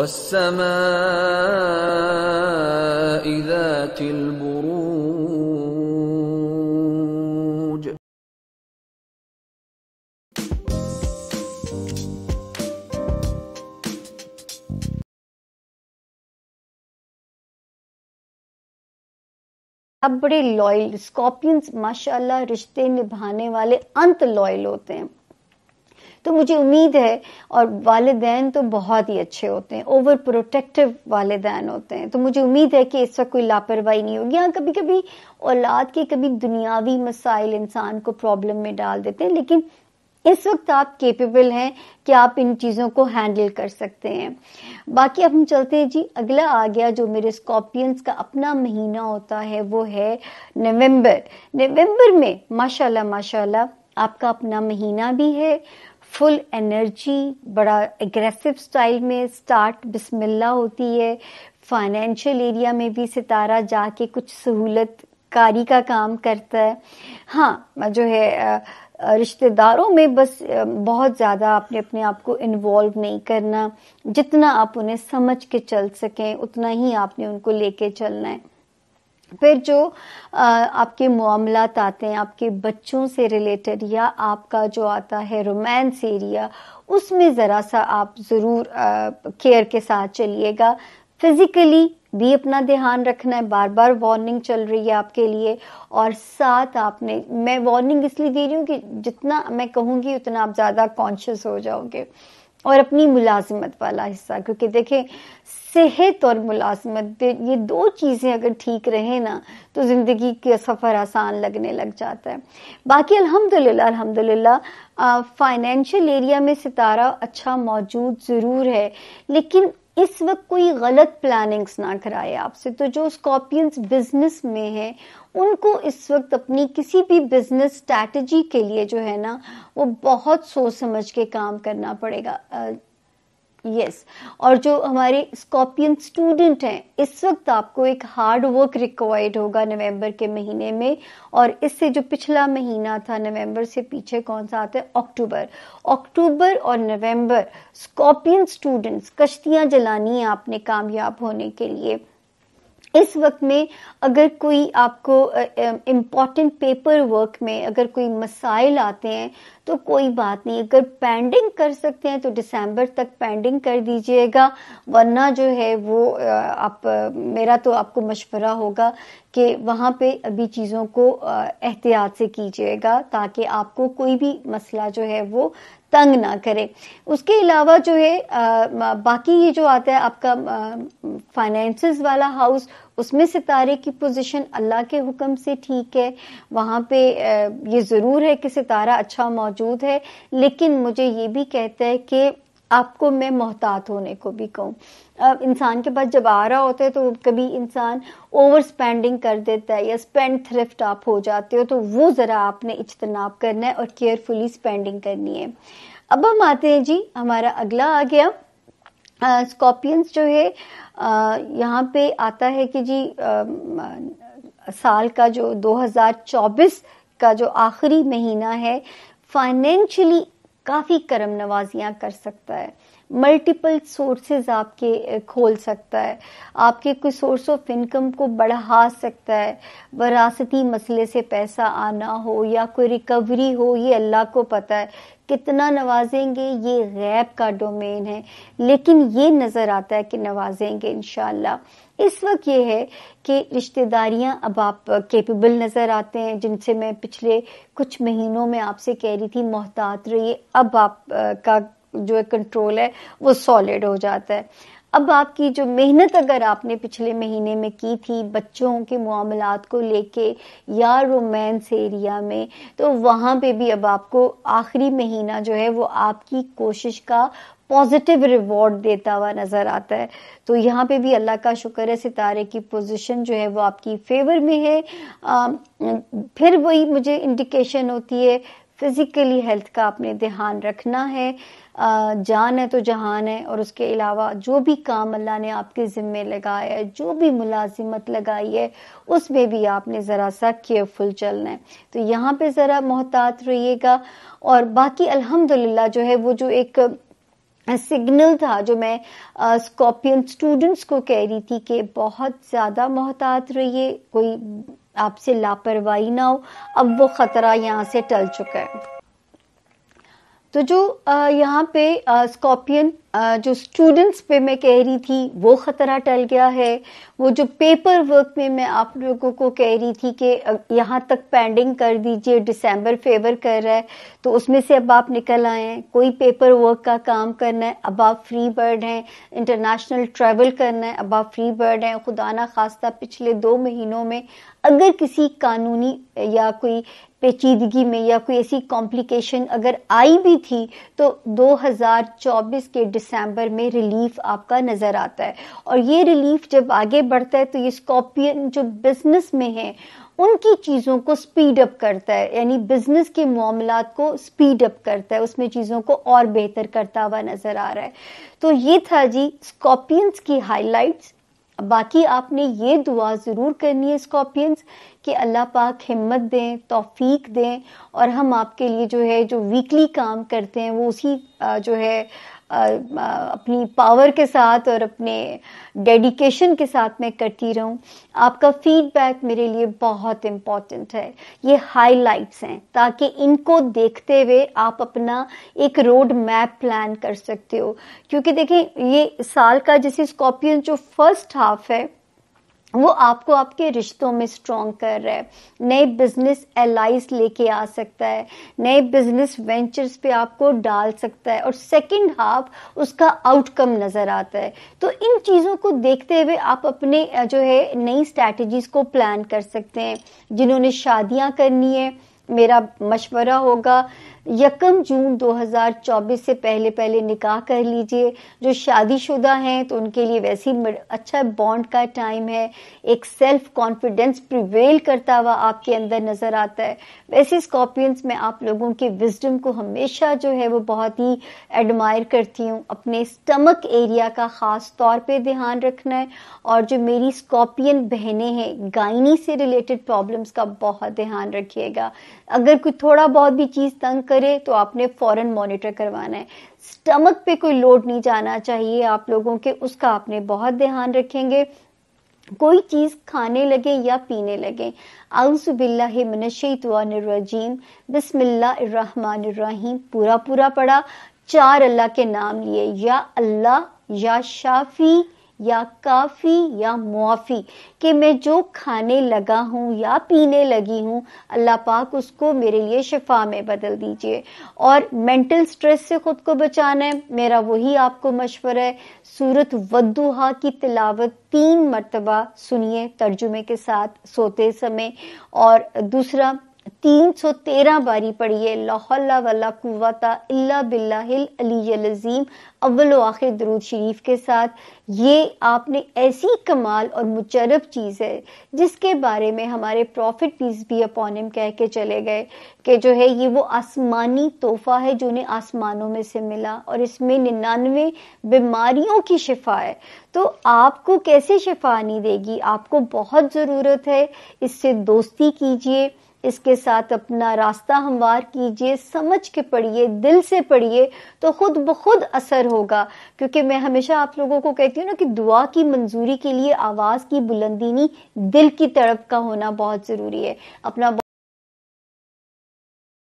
والسماء ذات البروج बड़े loyal Scorpions माशाल्लाह रिश्ते निभाने वाले अंत लॉयल होते हैं तो मुझे उम्मीद है और वालदेन तो बहुत ही अच्छे होते हैं ओवर प्रोटेक्टिव वालदेन होते हैं तो मुझे उम्मीद है कि इस वक्त कोई लापरवाही नहीं होगी हाँ कभी कभी औलाद के कभी दुनियावी मसाइल इंसान को प्रॉब्लम में डाल देते हैं लेकिन इस वक्त आप केपेबल हैं कि आप इन चीज़ों को हैंडल कर सकते हैं बाकी अब हम चलते हैं जी अगला आ गया जो मेरे स्कॉर्पियंस का अपना महीना होता है वो है नवंबर नवंबर में माशाल्लाह माशाल्लाह आपका अपना महीना भी है फुल एनर्जी बड़ा एग्रेसिव स्टाइल में स्टार्ट बिस्मिल्ला होती है फाइनेंशियल एरिया में भी सितारा जाके कुछ सहूलत कारी का काम करता है हाँ जो है रिश्तेदारों में बस बहुत ज़्यादा आपने अपने आप को इन्वॉल्व नहीं करना जितना आप उन्हें समझ के चल सकें उतना ही आपने उनको लेके चलना है फिर जो आपके मामलात आते हैं आपके बच्चों से रिलेटेड या आपका जो आता है रोमांस एरिया उसमें ज़रा सा आप ज़रूर केयर के साथ चलिएगा फिज़िकली भी अपना ध्यान रखना है बार बार वार्निंग चल रही है आपके लिए और साथ आपने मैं वार्निंग इसलिए दे रही हूँ कि जितना मैं कहूँगी उतना आप ज़्यादा कॉन्शियस हो जाओगे और अपनी मुलाजमत वाला हिस्सा क्योंकि देखें सेहत और मुलाजमत ये दो चीज़ें अगर ठीक रहे ना तो ज़िंदगी का सफ़र आसान लगने लग जाता है बाकी अल्हम्दुलिल्लाह अल्हम्दुलिल्लाह फाइनेंशियल एरिया में सितारा अच्छा मौजूद ज़रूर है लेकिन इस वक्त कोई गलत प्लानिंग्स ना कराए आपसे तो जो स्कॉर्पियंस बिजनेस में है उनको इस वक्त अपनी किसी भी बिजनेस स्ट्रैटेजी के लिए जो है ना वो बहुत सोच समझ के काम करना पड़ेगा यस yes. और जो हमारे स्कॉर्पियन स्टूडेंट हैं इस वक्त आपको एक हार्ड वर्क रिक्वायर्ड होगा नवंबर के महीने में और इससे जो पिछला महीना था नवंबर से पीछे कौन सा आता है अक्टूबर अक्टूबर और नवंबर स्कॉर्पियन स्टूडेंट्स कश्तियां जलानी है आपने कामयाब होने के लिए इस वक्त में अगर कोई आपको इम्पॉर्टेंट पेपर वर्क में अगर कोई मसाइल आते हैं तो कोई बात नहीं अगर पेंडिंग कर सकते हैं तो दिसंबर तक पेंडिंग कर दीजिएगा वरना जो है वो आप मेरा तो आपको मशवरा होगा कि वहाँ पे अभी चीज़ों को एहतियात से कीजिएगा ताकि आपको कोई भी मसला जो है वो तंग ना करे उसके अलावा जो है आ, बाकी ये जो आता है आपका फाइनेंस वाला हाउस उसमें सितारे की पोजीशन अल्लाह के हुक्म से ठीक है वहाँ पे आ, ये ज़रूर है कि सितारा अच्छा मौजूद है लेकिन मुझे ये भी कहता है कि आपको मैं मोहतात होने को भी कहूँ इंसान के पास जब आ रहा होता है तो कभी इंसान ओवर स्पेंडिंग कर देता है या स्पेंड थ्रिफ्ट आप हो जाते हो तो वो ज़रा आपने इजतनाब करना है और केयरफुली स्पेंडिंग करनी है अब हम आते हैं जी हमारा अगला आ गया स्कॉर्पियंस जो है यहाँ पे आता है कि जी आ, साल का जो 2024 का जो आखिरी महीना है फाइनेंशियली काफ़ी करम नवाजियाँ कर सकता है मल्टीपल सोर्सेज आपके खोल सकता है आपके कोई सोर्स ऑफ इनकम को बढ़ा सकता है वरासती मसले से पैसा आना हो या कोई रिकवरी हो ये अल्लाह को पता है कितना नवाजेंगे ये गैब का डोमेन है लेकिन ये नज़र आता है कि नवाजेंगे इन इस वक्त ये है कि रिश्तेदारियां अब आप केपेबल नज़र आते हैं जिनसे मैं पिछले कुछ महीनों में आपसे कह रही थी मोहतात रहिए अब आप का जो है कंट्रोल है वो सॉलिड हो जाता है अब आपकी जो मेहनत अगर आपने पिछले महीने में की थी बच्चों के मामलात को लेके या रोमांस एरिया में तो वहाँ पे भी अब आपको आखिरी महीना जो है वो आपकी कोशिश का पॉजिटिव रिवॉर्ड देता हुआ नज़र आता है तो यहाँ पे भी अल्लाह का शुक्र है सितारे की पोजीशन जो है वो आपकी फेवर में है आ, फिर वही मुझे इंडिकेशन होती है फिज़िकली हेल्थ का आपने ध्यान रखना है जान है तो जहान है और उसके अलावा जो भी काम अल्लाह ने आपके ज़िम्मे लगाया है जो भी मुलाजिमत लगाई है उसमें भी आपने ज़रा सा केयरफुल चलना है तो यहाँ पे ज़रा मोहतात रहिएगा और बाकी अल्हम्दुलिल्लाह जो है वो जो एक सिग्नल था जो मैं स्कॉर्पियन स्टूडेंट्स को कह रही थी कि बहुत ज़्यादा मोहतात रहिए कोई आपसे लापरवाही ना हो अब वो ख़तरा यहाँ से टल चुका है तो जो यहाँ पे स्कॉर्पियन जो स्टूडेंट्स पे मैं कह रही थी वो ख़तरा टल गया है वो जो पेपर वर्क में मैं आप लोगों को कह रही थी कि यहाँ तक पेंडिंग कर दीजिए दिसंबर फेवर कर रहा है तो उसमें से अब आप निकल आए हैं कोई पेपर वर्क का काम करना है अब आप फ्री बर्ड हैं इंटरनेशनल ट्रैवल करना है अब आप फ्री बर्ड हैं खुदा ना खास्ता पिछले दो महीनों में अगर किसी कानूनी या कोई पेचीदगी में या कोई ऐसी कॉम्प्लिकेशन अगर आई भी थी तो 2024 के दिसंबर में रिलीफ आपका नज़र आता है और ये रिलीफ जब आगे बढ़ता है तो ये स्कॉर्पियन जो बिजनेस में है उनकी चीज़ों को स्पीड अप करता है यानी बिजनेस के मामला को स्पीड अप करता है उसमें चीज़ों को और बेहतर करता हुआ नज़र आ रहा है तो ये था जी स्कॉर्पियंस की हाइलाइट्स बाकी आपने ये दुआ ज़रूर करनी है स्कॉर्पियंस कि अल्लाह पाक हिम्मत दें तौफीक दें और हम आपके लिए जो है जो वीकली काम करते हैं वो उसी जो है अपनी पावर के साथ और अपने डेडिकेशन के साथ मैं करती रहूं आपका फीडबैक मेरे लिए बहुत इम्पॉर्टेंट है ये हाइलाइट्स हैं ताकि इनको देखते हुए आप अपना एक रोड मैप प्लान कर सकते हो क्योंकि देखें ये साल का जैसे स्कॉर्पियन जो फर्स्ट हाफ है वो आपको आपके रिश्तों में स्ट्रॉन्ग कर रहा है नए बिजनेस एलाइज लेके आ सकता है नए बिजनेस वेंचर्स पे आपको डाल सकता है और सेकंड हाफ उसका आउटकम नज़र आता है तो इन चीज़ों को देखते हुए आप अपने जो है नई स्ट्रेटजीज को प्लान कर सकते हैं जिन्होंने शादियां करनी है मेरा मशवरा होगा यकम जून 2024 से पहले पहले निकाह कर लीजिए जो शादीशुदा हैं तो उनके लिए वैसे ही अच्छा बॉन्ड का टाइम है एक सेल्फ कॉन्फिडेंस प्रिवेल करता हुआ आपके अंदर नज़र आता है वैसे स्कॉर्पियंस में आप लोगों के विजडम को हमेशा जो है वो बहुत ही एडमायर करती हूँ अपने स्टमक एरिया का ख़ास तौर पर ध्यान रखना है और जो मेरी स्कॉर्पियन बहनें हैं गायनी से रिलेटेड प्रॉब्लम्स का बहुत ध्यान रखिएगा अगर कोई थोड़ा बहुत भी चीज़ तंग कर करे तो आपने फॉरन मॉनिटर करवाना है स्टमक पे कोई लोड नहीं जाना चाहिए आप लोगों के उसका आपने बहुत ध्यान रखेंगे कोई चीज खाने लगे या पीने लगे अलसुबिल्लाजीम बिस्मिल्लाहमानीम पूरा पूरा पढ़ा चार अल्लाह के नाम लिए या अल्लाह या शाफी या काफ़ी या मुआफ़ी कि मैं जो खाने लगा हूँ या पीने लगी हूँ अल्लाह पाक उसको मेरे लिए शफा में बदल दीजिए और मेंटल स्ट्रेस से ख़ुद को बचाना है मेरा वही आपको मशवर है सूरत वद्दुहा की तिलावत तीन मरतबा सुनिए तर्जुमे के साथ सोते समय और दूसरा तीन सौ तेरह बारी पढ़िए लाहौला वला कुवाता इल्ला बिल्ला हिल अली लजीम अव्वल आखिर दरूद शरीफ के साथ ये आपने ऐसी कमाल और मुचरब चीज़ है जिसके बारे में हमारे प्रॉफिट पीस भी अपॉनिम कह के चले गए कि जो है ये वो आसमानी तोहफा है जो उन्हें आसमानों में से मिला और इसमें निन्यानवे बीमारियों की शिफा है तो आपको कैसे शिफा नहीं देगी आपको बहुत ज़रूरत है इससे दोस्ती कीजिए इसके साथ अपना रास्ता हमवार कीजिए समझ के पढ़िए दिल से पढ़िए तो खुद ब खुद असर होगा क्योंकि मैं हमेशा आप लोगों को कहती हूँ ना कि दुआ की मंजूरी के लिए आवाज़ की बुलंदीनी दिल की तड़प का होना बहुत ज़रूरी है अपना